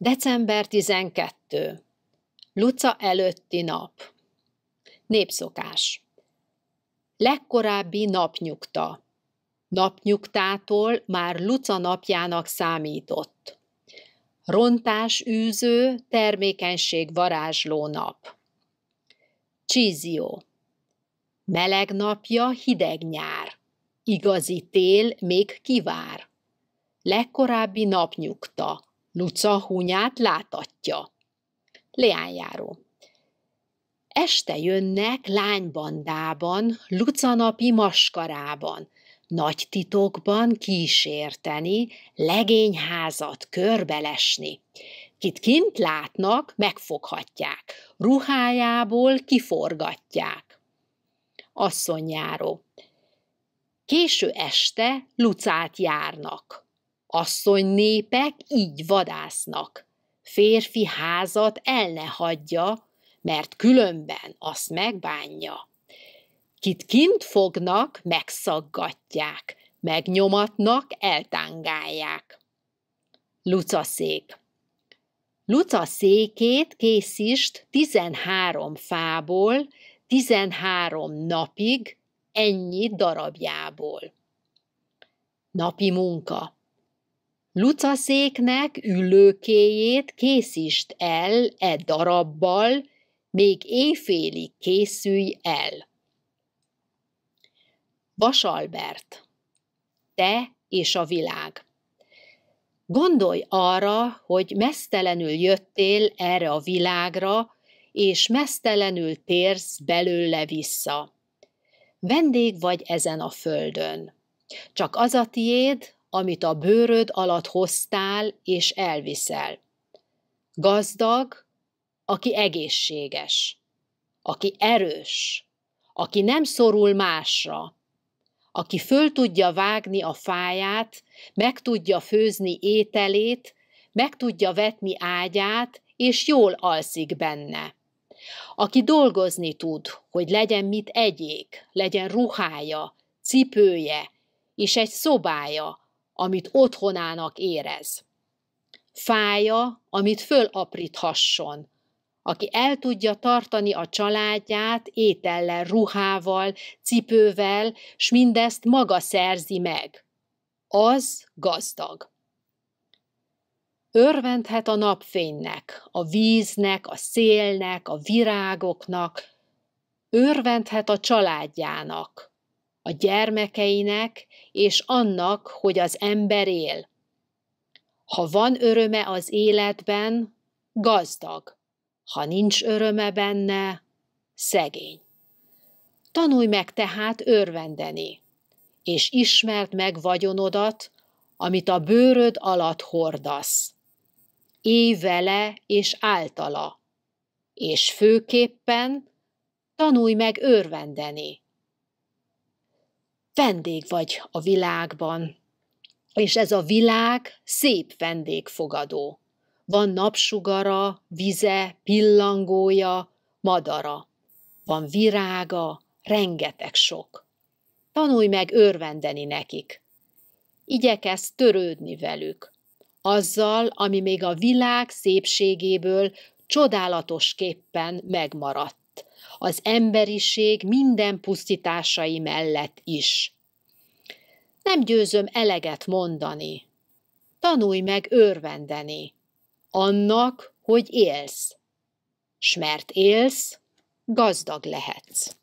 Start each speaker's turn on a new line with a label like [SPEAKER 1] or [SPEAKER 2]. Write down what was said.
[SPEAKER 1] December 12. Luca előtti nap. Népszokás. Legkorábbi napnyugta. Napnyugtától már Luca napjának számított. Rontás űző, termékenység varázsló nap. Csízió. Meleg napja, hideg nyár. Igazi tél még kivár. Legkorábbi napnyugta Luca hunyát látatja. Leányjáró. Este jönnek lánybandában, lucanapi maskarában, nagy titokban kísérteni, legényházat körbelesni. Kit kint látnak, megfoghatják, ruhájából kiforgatják. Asszonyjáró. Késő este Lucát járnak Asszony népek így vadásznak. Férfi házat el ne hagyja, mert különben azt megbánja. Kit kint fognak, megszaggatják, megnyomatnak, eltángálják. Lucaszék Luca székét készítsd tizenhárom fából, tizenhárom napig, ennyi darabjából. Napi munka Lucaszéknek ülőkéjét készítsd el e darabbal, még éjfélig készülj el. Vasalbert, te és a világ. Gondolj arra, hogy mesztelenül jöttél erre a világra, és mesztelenül térsz belőle vissza. Vendég vagy ezen a földön. Csak az a tiéd, amit a bőröd alatt hoztál és elviszel. Gazdag, aki egészséges, aki erős, aki nem szorul másra, aki föl tudja vágni a fáját, meg tudja főzni ételét, meg tudja vetni ágyát, és jól alszik benne. Aki dolgozni tud, hogy legyen mit egyék, legyen ruhája, cipője, és egy szobája, amit otthonának érez. Fája, amit fölapríthasson, aki el tudja tartani a családját étellel, ruhával, cipővel, s mindezt maga szerzi meg. Az gazdag. Örvendhet a napfénynek, a víznek, a szélnek, a virágoknak, örvendhet a családjának, a gyermekeinek és annak, hogy az ember él. Ha van öröme az életben, gazdag, ha nincs öröme benne, szegény. Tanulj meg tehát örvendeni, és ismert meg vagyonodat, amit a bőröd alatt hordasz. Élj vele és általa, és főképpen tanulj meg örvendeni, vendég vagy a világban, és ez a világ szép vendégfogadó. Van napsugara, vize, pillangója, madara. Van virága, rengeteg sok. Tanulj meg örvendeni nekik. Igyekezz törődni velük. Azzal, ami még a világ szépségéből csodálatos képpen megmaradt az emberiség minden pusztításai mellett is. Nem győzöm eleget mondani. Tanulj meg örvendeni. Annak, hogy élsz. S mert élsz, gazdag lehetsz.